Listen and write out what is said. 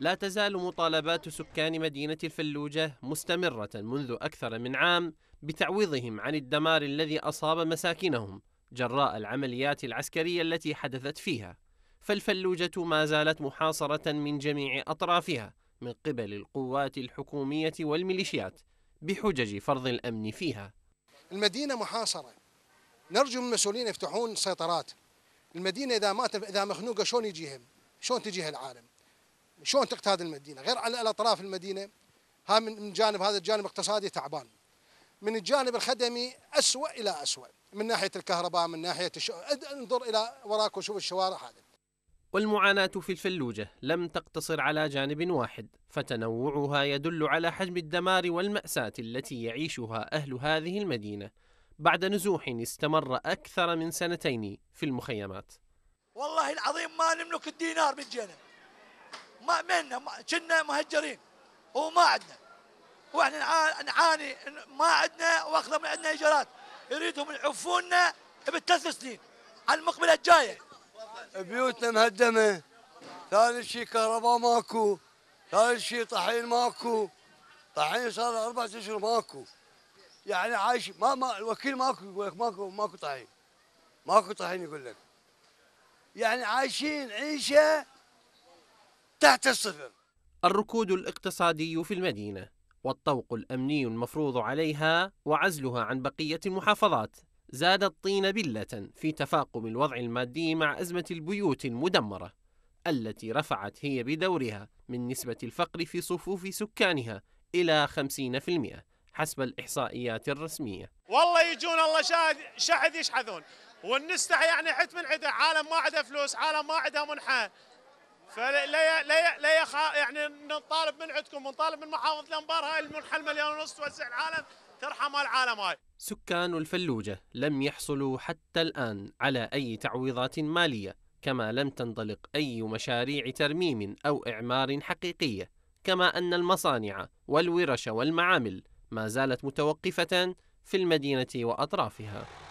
لا تزال مطالبات سكان مدينة الفلوجة مستمرة منذ أكثر من عام بتعويضهم عن الدمار الذي أصاب مساكنهم جراء العمليات العسكرية التي حدثت فيها فالفلوجة ما زالت محاصرة من جميع أطرافها من قبل القوات الحكومية والميليشيات بحجج فرض الأمن فيها المدينة محاصرة نرجو من المسؤولين يفتحون سيطرات المدينة إذا ما إذا مخنوقة شلون يجيهم شلون تجيها العالم شلون تقتاد المدينه غير على الاطراف المدينه ها من جانب هذا الجانب الاقتصادي تعبان من الجانب الخدمي أسوأ إلى أسوأ من ناحية الكهرباء من ناحية الش... انظر إلى وراك وشوف الشوارع هذه والمعاناة في الفلوجة لم تقتصر على جانب واحد فتنوعها يدل على حجم الدمار والمأساة التي يعيشها أهل هذه المدينة بعد نزوح استمر أكثر من سنتين في المخيمات والله العظيم ما نملك الدينار من جنة ما منا كنا مهجرين وما عندنا واحنا نعاني ما عندنا واخذوا من عندنا ايجارات يريدهم يعفونا بالثلاث سنين على المقبله الجايه بيوتنا مهدمه ثاني شيء كهرباء ماكو ثالث شيء طحين ماكو طحين صار اربع اشهر ماكو يعني عايش ما, ما الوكيل ماكو يقول لك ماكو ماكو طحين ماكو طحين يقول لك يعني عايشين عيشه تحت الصفر الركود الاقتصادي في المدينة والطوق الأمني المفروض عليها وعزلها عن بقية المحافظات زاد الطين بلة في تفاقم الوضع المادي مع أزمة البيوت المدمرة التي رفعت هي بدورها من نسبة الفقر في صفوف سكانها إلى 50% حسب الإحصائيات الرسمية والله يجون الله شاهد شحذ يشحذون ونستحي يعني حتى من عده عالم ما عندها فلوس عالم ما عندها منحة فلا لا لا لا يخا يعني نطالب من عندكم ونطالب من محافظه الانبار هاي المنحه المليون ونص توسع العالم ترحم العالم هاي سكان الفلوجه لم يحصلوا حتى الان على اي تعويضات ماليه كما لم تنطلق اي مشاريع ترميم او اعمار حقيقيه كما ان المصانع والورش والمعامل ما زالت متوقفه في المدينه واطرافها